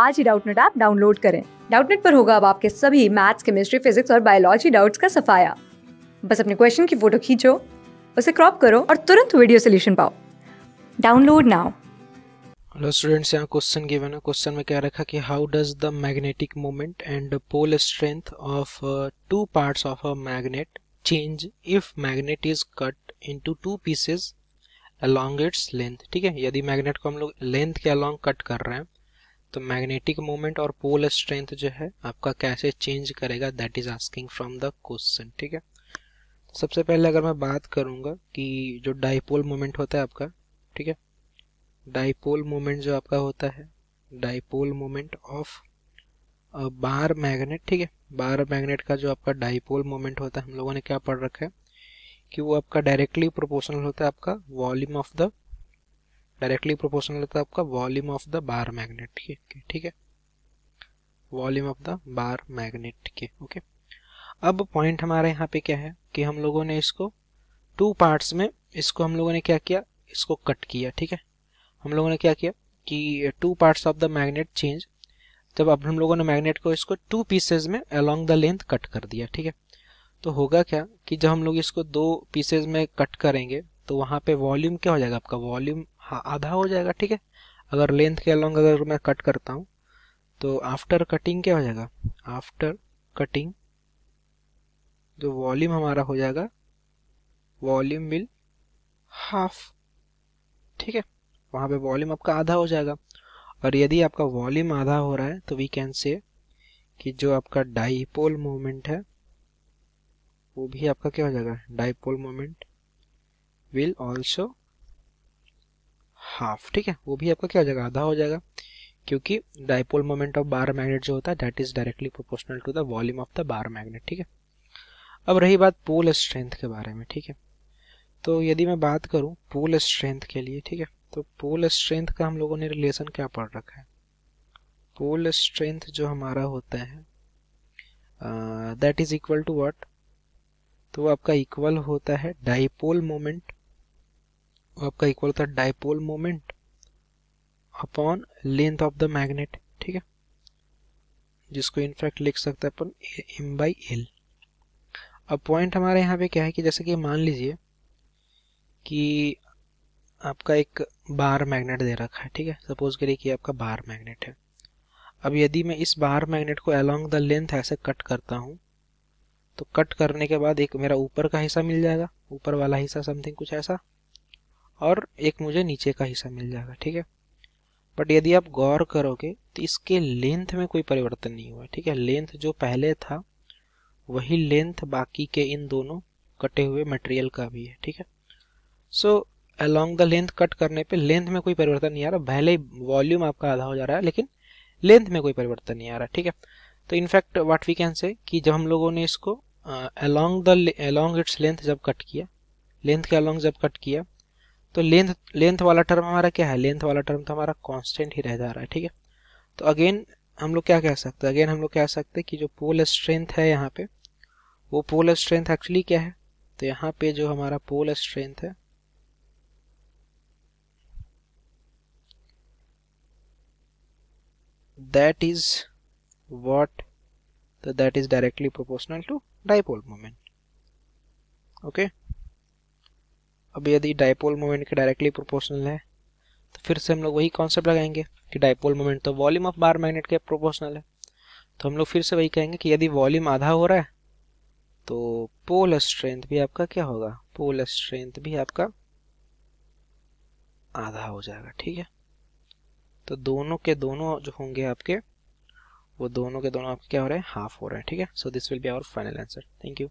आज ही Doubtnut app download करें डाउटनेट पर होगा अब आपके सभी मैथ्स केमिस्ट्री फिजिक्स और बायोलॉजी डाउट्स का सफाया बस अपने क्वेश्चन की फोटो खींचो उसे क्रॉप करो और तुरंत वीडियो सोल्यूशन पाओ डाउनलोड नाउ हेलो स्टूडेंट्स यहाँ क्वेश्चन गिवन है क्वेश्चन में क्या रखा कि how does the magnetic moment and pole strength of two parts of a magnet change if magnet is cut into two pieces along its length ठीक है यदि magnet को हम लोग लेंथ के अलोंग कट कर रहे हैं तो मैग्नेटिक मोमेंट और पोल स्ट्रेंथ जो है आपका कैसे चेंज करेगा that is asking from the question ठीक है सबसे पहले अगर मैं बात करूंगा कि जो डाइपोल मोमेंट होता है आपका ठीक है डाइपोल मोमेंट जो आपका होता है dipole moment of bar magnet ठीक है बार मैग्नेट का जो आपका डाइपोल मोमेंट होता है हम लोगों ने क्या पढ़ रखा है कि वो आपका डायरेक्टली प्रोपोर्शनल होता है आपका volume of the directly proportional होता है आपका volume of the bar magnet के है ठीक है volume of the bar magnet के ओके अब पॉइंट हमारे यहाँ पे क्या है कि हम लोगों ने इसको टू पार्ट्स में इसको हम लोगों ने क्या किया इसको कट किया ठीक है हम लोगों ने क्या किया कि two parts of the magnet change जब अब हम लोगों ने मैग्नेट को इसको टू पीसेज में अलोंग द लेंथ कट कर दिया ठीक है तो होगा क्या कि जब हम लोग इसको दो पीसेज में कट करेंगे तो वहाँ पे वॉल्यूम क्या हो जाएगा आपका वॉल्यूम हाँ आधा हो जाएगा ठीक है अगर लेंथ के अलॉन्ग अगर मैं कट करता हूँ तो आफ्टर कटिंग क्या हो जाएगा आफ्टर कटिंग जो वॉल्यूम हमारा हो जाएगा वॉल्यूम विल हाफ ठीक है वहाँ पे वॉल्यूम आपका आधा हो जाएगा और यदि आपका वॉल्यूम आधा हो रहा है तो वी कैन से कि जो आपका डाइपोल मोमेंट है वो भी आपका क्या हो जाएगा dipole moment will also half ठीक है वो भी आपका क्या हो जाएगा आधा हो जाएगा क्योंकि dipole moment of bar magnet जो होता है that is directly proportional to the volume of the bar magnet ठीक है अब रही बात पोल स्ट्रेंथ के बारे में ठीक है तो यदि मैं बात करूँ पोल स्ट्रेंथ के लिए ठीक है तो पोल स्ट्रेंथ का हम लोगों ने रिलेशन क्या पढ़ रखा है पोल स्ट्रेंथ जो हमारा होता है that is equal to what तो आपका इक्वल होता है डाइपोल मोमेंट आपका इक्वल होता है dipole moment upon length of the magnet ठीक है जिसको इनफैक्ट लिख सकते हैं अपन एम बाई एल अब पॉइंट हमारे यहाँ पे क्या है कि जैसे कि मान लीजिए कि आपका एक बार मैग्नेट दे रखा है ठीक है सपोज करिए कि आपका बार मैग्नेट है अब यदि मैं इस बार मैग्नेट को अलोंग द लेंथ ऐसे कट करता हूँ तो कट करने के बाद एक मेरा ऊपर का हिस्सा मिल जाएगा ऊपर वाला हिस्सा समथिंग कुछ ऐसा और एक मुझे नीचे का हिस्सा मिल जाएगा ठीक है बट यदि आप गौर करोगे तो इसके लेंथ में कोई परिवर्तन नहीं हुआ ठीक है लेंथ जो पहले था वही लेंथ बाकी के इन दोनों कटे हुए मटेरियल का भी है ठीक है so along the length cut करने पे लेंथ में कोई परिवर्तन नहीं आ रहा पहले ही वॉल्यूम आपका आधा हो जा रहा है लेकिन लेंथ में कोई परिवर्तन नहीं आ रहा ठीक है तो in fact what we can say कि जब हम लोगों ने इसको along the along its length जब कट किया लेंथ के अलोंग जब कट किया तो लेंथ लेंथ वाला टर्म हमारा क्या है लेंथ वाला टर्म तो हमारा कांस्टेंट ही रह जा रहा है ठीक है तो अगेन हम लोग क्या कह सकते हैं अगेन हम लोग कह सकते हैं कि जो पोल स्ट्रेंथ है यहाँ पे वो पोल स्ट्रेंथ एक्चुअली क्या है तो यहाँ पे जो हमारा पोल स्ट्रेंथ है that is what so that is directly proportional to dipole moment okay अब यदि डायपोल मोमेंट के डायरेक्टली प्रोपोर्शनल है तो फिर से हम लोग वही कॉन्सेप्ट लगाएंगे कि डायपोल मोमेंट तो वॉल्यूम ऑफ बार मैग्नेट के प्रोपोर्शनल है तो हम लोग फिर से वही कहेंगे कि यदि वॉल्यूम आधा हो रहा है तो पोल स्ट्रेंथ भी आपका क्या होगा पोल स्ट्रेंथ भी आपका आधा हो जाएगा ठीक है तो दोनों के दोनों जो होंगे आपके वो दोनों के दोनों आपके क्या हो रहे हैं हाफ हो रहे हैं ठीक है so this will be our final answer thank you